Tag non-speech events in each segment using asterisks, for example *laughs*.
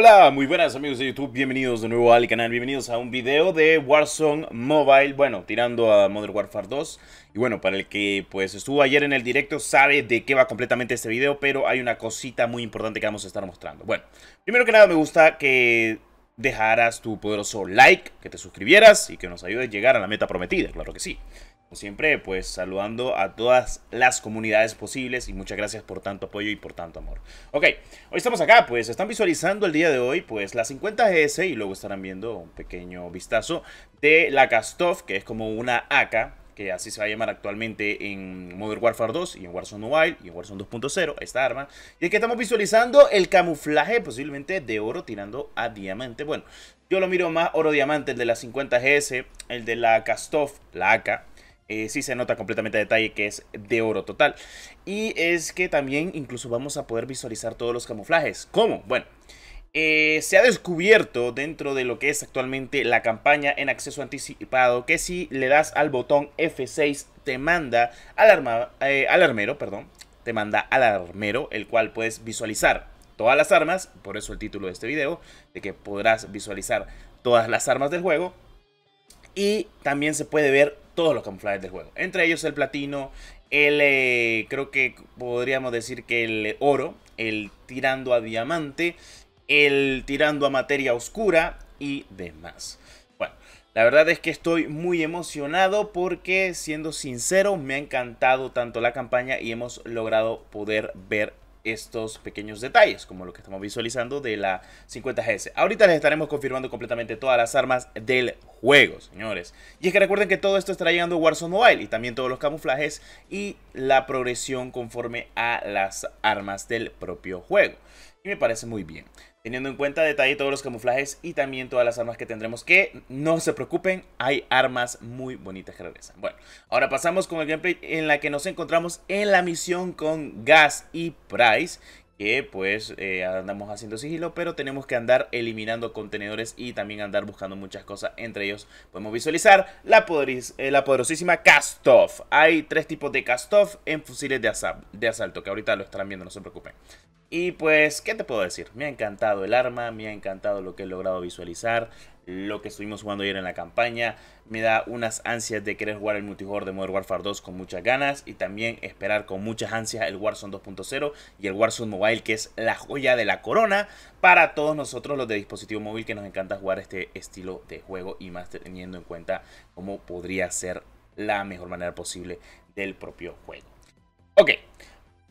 Hola, muy buenas amigos de YouTube, bienvenidos de nuevo al canal, bienvenidos a un video de Warzone Mobile, bueno, tirando a Modern Warfare 2 Y bueno, para el que pues estuvo ayer en el directo sabe de qué va completamente este video, pero hay una cosita muy importante que vamos a estar mostrando Bueno, primero que nada me gusta que dejaras tu poderoso like, que te suscribieras y que nos ayudes a llegar a la meta prometida, claro que sí como siempre, pues saludando a todas las comunidades posibles y muchas gracias por tanto apoyo y por tanto amor. Ok, hoy estamos acá, pues están visualizando el día de hoy, pues la 50GS y luego estarán viendo un pequeño vistazo de la Castoff, que es como una AK, que así se va a llamar actualmente en Modern Warfare 2 y en Warzone Mobile y en Warzone 2.0, esta arma. Y es que estamos visualizando el camuflaje posiblemente de oro tirando a diamante. Bueno, yo lo miro más oro diamante, el de la 50GS, el de la Castoff, la AK si eh, sí se nota completamente el detalle que es de oro total. Y es que también incluso vamos a poder visualizar todos los camuflajes. ¿Cómo? Bueno, eh, se ha descubierto dentro de lo que es actualmente la campaña en acceso anticipado que si le das al botón F6 te manda al, arma, eh, al armero, perdón, te manda al armero, el cual puedes visualizar todas las armas, por eso el título de este video, de que podrás visualizar todas las armas del juego y también se puede ver todos los camuflajes del juego. Entre ellos el platino, el eh, creo que podríamos decir que el oro, el tirando a diamante, el tirando a materia oscura y demás. Bueno, la verdad es que estoy muy emocionado porque siendo sincero me ha encantado tanto la campaña y hemos logrado poder ver estos pequeños detalles, como lo que estamos visualizando de la 50GS. Ahorita les estaremos confirmando completamente todas las armas del juego, señores. Y es que recuerden que todo esto estará llegando a Warzone Mobile y también todos los camuflajes y la progresión conforme a las armas del propio juego. Y me parece muy bien teniendo en cuenta detalle todos los camuflajes y también todas las armas que tendremos que no se preocupen, hay armas muy bonitas que regresan. Bueno, ahora pasamos con el gameplay en la que nos encontramos en la misión con Gas y Price, que pues eh, andamos haciendo sigilo, pero tenemos que andar eliminando contenedores y también andar buscando muchas cosas. Entre ellos podemos visualizar la, eh, poderosísima Cast la Hay tres tipos de Off en fusiles de, de asalto, que ahorita lo estarán viendo, no se preocupen. Y pues, ¿qué te puedo decir? Me ha encantado el arma, me ha encantado lo que he logrado visualizar, lo que estuvimos jugando ayer en la campaña. Me da unas ansias de querer jugar el multijugador de Modern Warfare 2 con muchas ganas y también esperar con muchas ansias el Warzone 2.0 y el Warzone Mobile, que es la joya de la corona para todos nosotros los de dispositivo móvil que nos encanta jugar este estilo de juego y más teniendo en cuenta cómo podría ser la mejor manera posible del propio juego. Ok.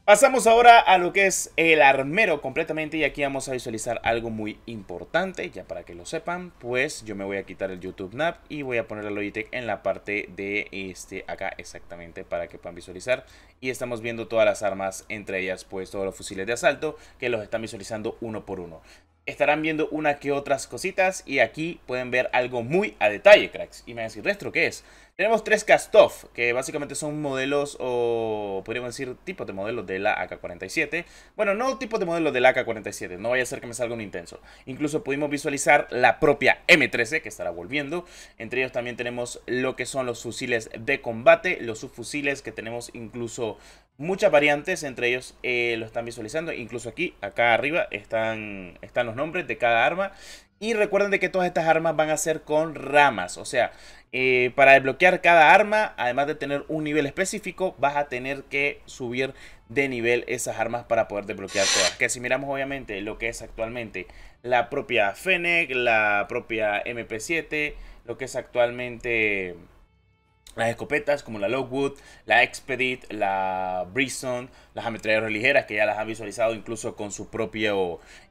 Pasamos ahora a lo que es el armero completamente y aquí vamos a visualizar algo muy importante, ya para que lo sepan, pues yo me voy a quitar el YouTube nap y voy a poner el Logitech en la parte de este acá exactamente para que puedan visualizar y estamos viendo todas las armas, entre ellas pues todos los fusiles de asalto que los están visualizando uno por uno. Estarán viendo una que otras cositas y aquí pueden ver algo muy a detalle, cracks. Y me van a decir, qué es? Tenemos tres cast que básicamente son modelos o podríamos decir tipos de modelos de la AK-47. Bueno, no tipos de modelos de la AK-47, no vaya a ser que me salga un intenso. Incluso pudimos visualizar la propia M13 que estará volviendo. Entre ellos también tenemos lo que son los fusiles de combate, los subfusiles que tenemos incluso muchas variantes, entre ellos eh, lo están visualizando. Incluso aquí, acá arriba, están, están los nombres de cada arma. Y recuerden que todas estas armas van a ser con ramas, o sea, eh, para desbloquear cada arma, además de tener un nivel específico, vas a tener que subir de nivel esas armas para poder desbloquear todas. Que si miramos obviamente lo que es actualmente la propia Fennec, la propia MP7, lo que es actualmente las escopetas como la Lockwood, la Expedit, la Brison, las ametralladoras ligeras que ya las han visualizado incluso con su propia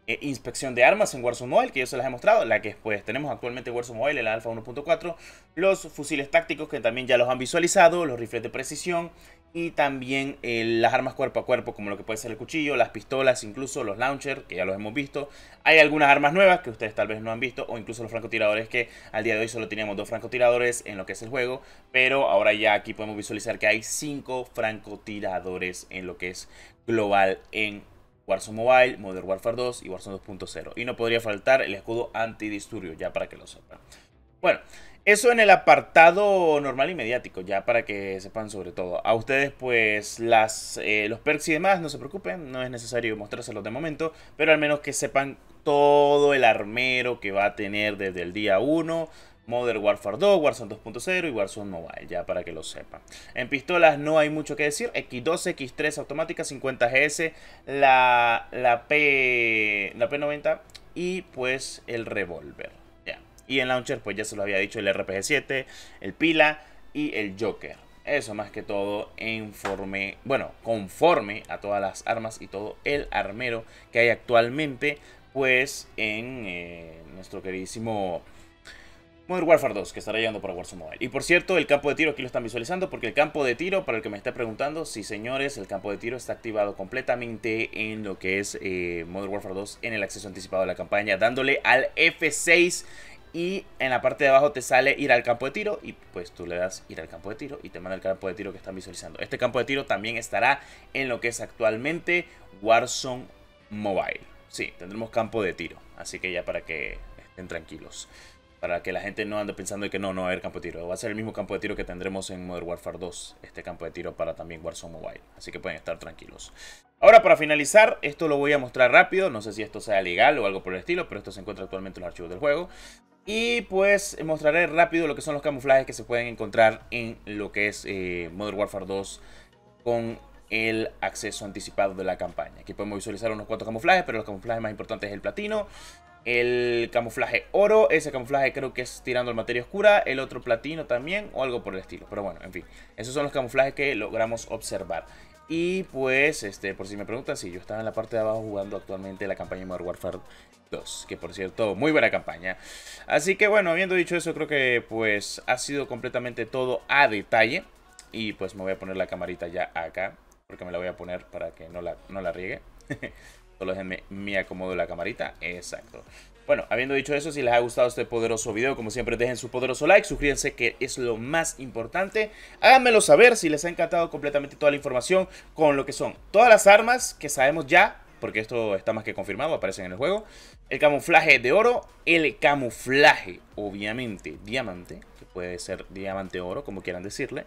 eh, inspección de armas en Warzone Mobile que yo se las he mostrado, la que pues tenemos actualmente en Warzone Mobile, el Alpha 1.4, los fusiles tácticos que también ya los han visualizado, los rifles de precisión y también eh, las armas cuerpo a cuerpo, como lo que puede ser el cuchillo, las pistolas, incluso los launchers, que ya los hemos visto. Hay algunas armas nuevas que ustedes tal vez no han visto, o incluso los francotiradores, que al día de hoy solo teníamos dos francotiradores en lo que es el juego, pero ahora ya aquí podemos visualizar que hay cinco francotiradores en lo que es global en Warzone Mobile, Modern Warfare 2 y Warzone 2.0. Y no podría faltar el escudo antidisturbio, ya para que lo sepan. Bueno, eso en el apartado normal y mediático, ya para que sepan sobre todo. A ustedes, pues, las, eh, los perks y demás, no se preocupen, no es necesario mostrárselos de momento, pero al menos que sepan todo el armero que va a tener desde el día 1. Modern Warfare 2, Warzone 2.0 y Warzone Mobile, ya para que lo sepan. En pistolas no hay mucho que decir, X12, X3 automática, 50GS, la, la, P, la P90 y pues el revólver. Y en Launcher, pues ya se lo había dicho, el RPG7, el Pila y el Joker. Eso más que todo informe, bueno, conforme a todas las armas y todo el armero que hay actualmente, pues en eh, nuestro queridísimo Modern Warfare 2 que estará llegando para Warzone Mobile. Y por cierto, el campo de tiro aquí lo están visualizando porque el campo de tiro, para el que me esté preguntando, sí señores, el campo de tiro está activado completamente en lo que es eh, Modern Warfare 2 en el acceso anticipado de la campaña, dándole al F6 y en la parte de abajo te sale ir al campo de tiro y pues tú le das ir al campo de tiro y te manda el campo de tiro que están visualizando. Este campo de tiro también estará en lo que es actualmente Warzone Mobile. Sí, tendremos campo de tiro, así que ya para que estén tranquilos. Para que la gente no ande pensando que no, no va a haber campo de tiro. Va a ser el mismo campo de tiro que tendremos en Modern Warfare 2. Este campo de tiro para también Warzone Mobile. Así que pueden estar tranquilos. Ahora para finalizar, esto lo voy a mostrar rápido. No sé si esto sea legal o algo por el estilo, pero esto se encuentra actualmente en los archivos del juego. Y pues mostraré rápido lo que son los camuflajes que se pueden encontrar en lo que es eh, Modern Warfare 2 con el acceso anticipado de la campaña. Aquí podemos visualizar unos cuantos camuflajes, pero los camuflajes más importantes es el platino, el camuflaje oro, ese camuflaje creo que es tirando el materia oscura, el otro platino también o algo por el estilo. Pero bueno, en fin, esos son los camuflajes que logramos observar. Y pues, este, por si me preguntan, si yo estaba en la parte de abajo jugando actualmente la campaña Modern Warfare 2, que por cierto, muy buena campaña. Así que bueno, habiendo dicho eso, creo que pues ha sido completamente todo a detalle. Y pues me voy a poner la camarita ya acá, porque me la voy a poner para que no la, no la riegue. *laughs* Solo déjenme me acomodo la camarita. Exacto. Bueno, habiendo dicho eso, si les ha gustado este poderoso video, como siempre dejen su poderoso like, suscríbanse que es lo más importante. Háganmelo saber si les ha encantado completamente toda la información con lo que son todas las armas que sabemos ya, porque esto está más que confirmado, aparecen en el juego. El camuflaje de oro, el camuflaje, obviamente, diamante, que puede ser diamante oro, como quieran decirle.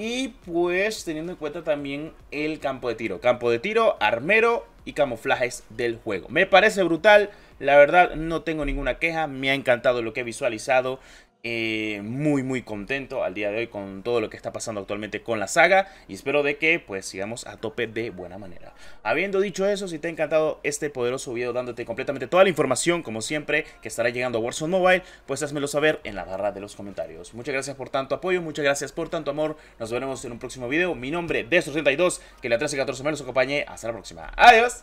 Y pues teniendo en cuenta también el campo de tiro. Campo de tiro, armero y camuflajes del juego. Me parece brutal. La verdad no tengo ninguna queja. Me ha encantado lo que he visualizado. Eh, muy muy contento al día de hoy con todo lo que está pasando actualmente con la saga y espero de que pues sigamos a tope de buena manera. Habiendo dicho eso, si te ha encantado este poderoso video dándote completamente toda la información como siempre que estará llegando a Warzone Mobile, pues házmelo saber en la barra de los comentarios. Muchas gracias por tanto apoyo, muchas gracias por tanto amor, nos veremos en un próximo video. Mi nombre es 32 que la 13 14 me los acompañe, hasta la próxima. Adiós.